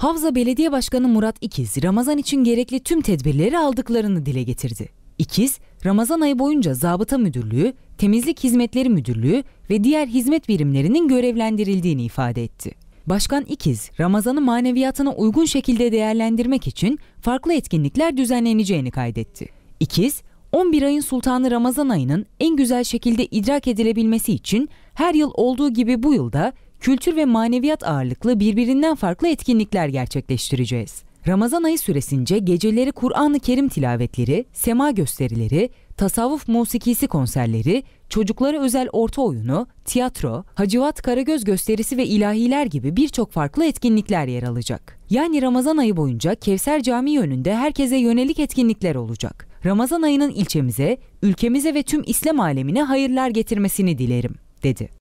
Havza Belediye Başkanı Murat İkiz, Ramazan için gerekli tüm tedbirleri aldıklarını dile getirdi. İkiz, Ramazan ayı boyunca Zabıta Müdürlüğü, Temizlik Hizmetleri Müdürlüğü ve diğer hizmet birimlerinin görevlendirildiğini ifade etti. Başkan İkiz, Ramazan'ı maneviyatına uygun şekilde değerlendirmek için farklı etkinlikler düzenleneceğini kaydetti. İkiz, 11 ayın sultanı Ramazan ayının en güzel şekilde idrak edilebilmesi için her yıl olduğu gibi bu yılda kültür ve maneviyat ağırlıklı birbirinden farklı etkinlikler gerçekleştireceğiz. Ramazan ayı süresince geceleri Kur'an-ı Kerim tilavetleri, sema gösterileri, tasavvuf musikisi konserleri, çocuklara özel orta oyunu, tiyatro, Hacivat Karagöz gösterisi ve ilahiler gibi birçok farklı etkinlikler yer alacak. Yani Ramazan ayı boyunca Kevser Camii önünde herkese yönelik etkinlikler olacak. Ramazan ayının ilçemize, ülkemize ve tüm İslam alemine hayırlar getirmesini dilerim, dedi.